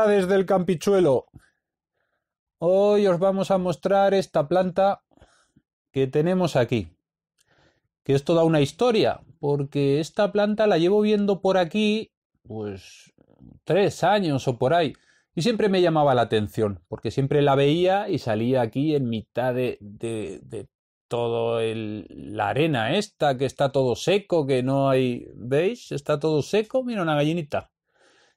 desde el campichuelo. Hoy os vamos a mostrar esta planta que tenemos aquí. Que es toda una historia, porque esta planta la llevo viendo por aquí, pues tres años o por ahí. Y siempre me llamaba la atención, porque siempre la veía y salía aquí en mitad de, de, todo la arena esta, que está todo seco, que no hay... ¿Veis? Está todo seco. Mira una gallinita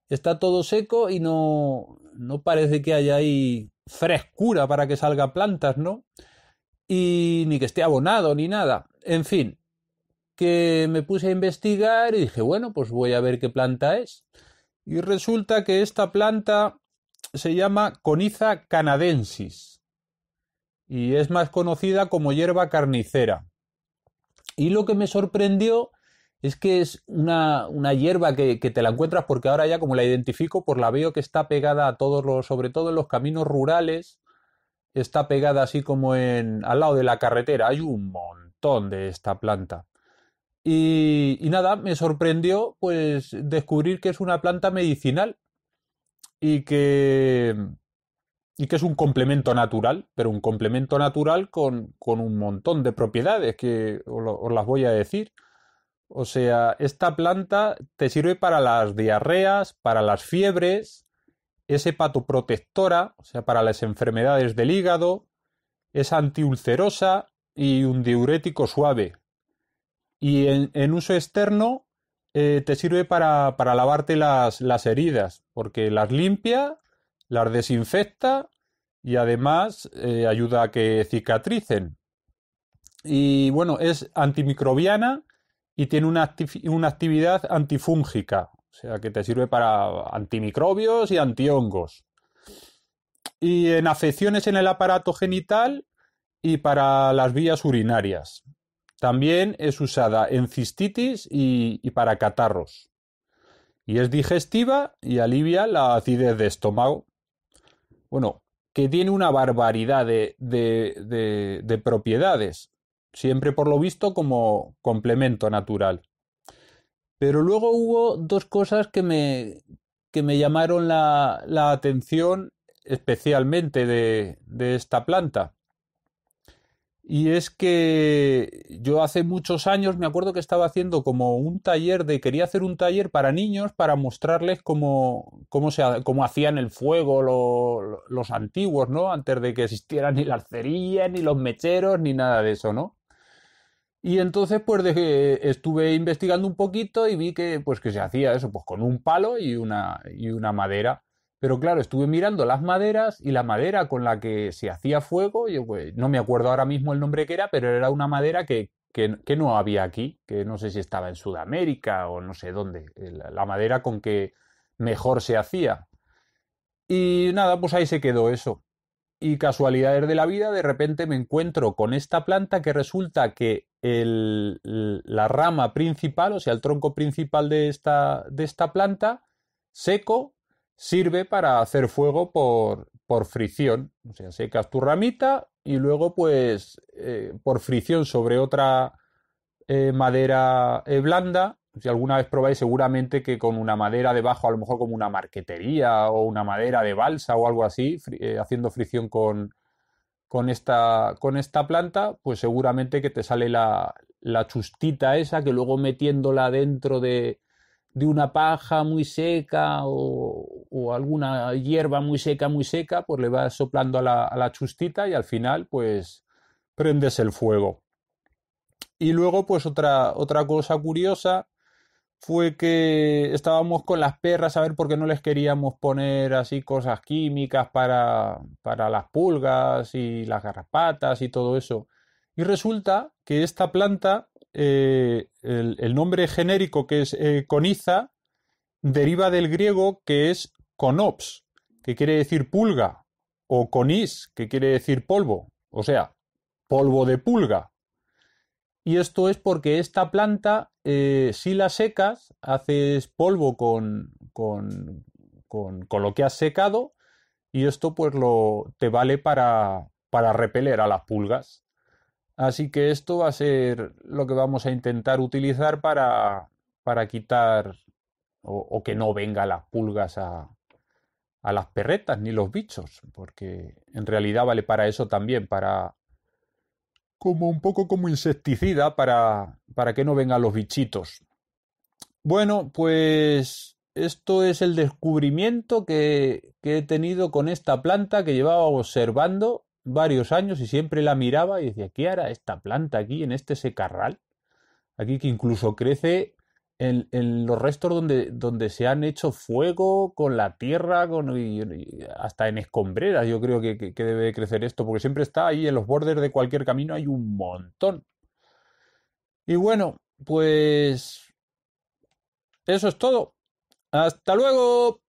está todo seco y no, no parece que haya ahí frescura para que salga plantas, ¿no? Y ni que esté abonado ni nada. En fin, que me puse a investigar y dije, bueno, pues voy a ver qué planta es. Y resulta que esta planta se llama Coniza canadensis y es más conocida como hierba carnicera. Y lo que me sorprendió es que es una, hierba que, te la encuentras porque ahora ya como la identifico, pues la veo que está pegada a todos los, sobre todo en los caminos rurales, está pegada así como en al lado de la carretera. Hay un montón de esta planta. Y, nada, me sorprendió pues descubrir que es una planta medicinal y que y que es un complemento natural, pero un complemento natural con, con un montón de propiedades que os las voy a decir. O sea, esta planta te sirve para las diarreas, para las fiebres, es hepatoprotectora, o sea, para las enfermedades del hígado, es antiulcerosa y un diurético suave. Y en, uso externo eh, te sirve para, para lavarte las, las, heridas, porque las limpia, las desinfecta y además eh, ayuda a que cicatricen. Y bueno, es antimicrobiana y tiene una, actividad antifúngica, o sea que te sirve para antimicrobios y antihongos. Y en afecciones en el aparato genital y para las vías urinarias. También es usada en cistitis y, para catarros. Y es digestiva y alivia la acidez de estómago. Bueno, que tiene una barbaridad de propiedades siempre por lo visto como complemento natural. Pero luego hubo dos cosas que me, que me llamaron la, la atención especialmente de, de esta planta. Y es que yo hace muchos años me acuerdo que estaba haciendo como un taller de, quería hacer un taller para niños para mostrarles cómo, cómo, hacían el fuego los antiguos, ¿no? Antes de que existieran ni la cerillas, ni los mecheros, ni nada de eso, ¿no? Y entonces pues estuve investigando un poquito y vi que pues que se hacía eso, pues con un palo y una, y una madera. Pero claro, estuve mirando las maderas y la madera con la que se hacía fuego, yo pues, no me acuerdo ahora mismo el nombre que era, pero era una madera que, que, no había aquí, que no sé si estaba en Sudamérica o no sé dónde, eh, la madera con que mejor se hacía. Y nada, pues ahí se quedó eso y casualidades de la vida, de repente me encuentro con esta planta que resulta que la rama principal, o sea, el tronco principal de esta, de esta planta, seco, sirve para hacer fuego por, fricción. O sea, secas tu ramita y luego, pues, eh, por fricción sobre otra eh, madera eh, blanda, si alguna vez probáis, seguramente que con una madera debajo, a lo mejor como una marquetería o una madera de balsa o algo así, eh, haciendo fricción con, con, esta, con esta planta, pues seguramente que te sale la, la chustita esa que luego metiéndola dentro de, de una paja muy seca o, alguna hierba muy seca, muy seca, pues le vas soplando a la, a la, chustita y al final pues prendes el fuego. Y luego pues otra, otra cosa curiosa fue que estábamos con las perras a ver por qué no les queríamos poner así cosas químicas para, las pulgas y las garrapatas y todo eso. Y resulta que esta planta, eh, el, nombre genérico que es eh, coniza, deriva del griego que es conops, que quiere decir pulga, o conis, que quiere decir polvo, o sea, polvo de pulga. Y esto es porque esta planta, eh, si la secas, haces polvo con, con, con, lo que has secado y esto pues lo, te vale para, para repeler a las pulgas. Así que esto va a ser lo que vamos a intentar utilizar para, para quitar o, que no vengan las pulgas a, a, las perretas ni los bichos, porque en realidad vale para eso también, para, como un poco como insecticida para, para que no vengan los bichitos. Bueno, pues esto es el descubrimiento que, que he tenido con esta planta que llevaba observando varios años y siempre la miraba y decía, ¿qué hará esta planta aquí en este secarral? Aquí que incluso crece en, los restos donde, donde se han hecho fuego con la tierra, con, hasta en escombreras, yo creo que, que, que, debe crecer esto, porque siempre está ahí en los bordes de cualquier camino, hay un montón. Y bueno, pues eso es todo. Hasta luego.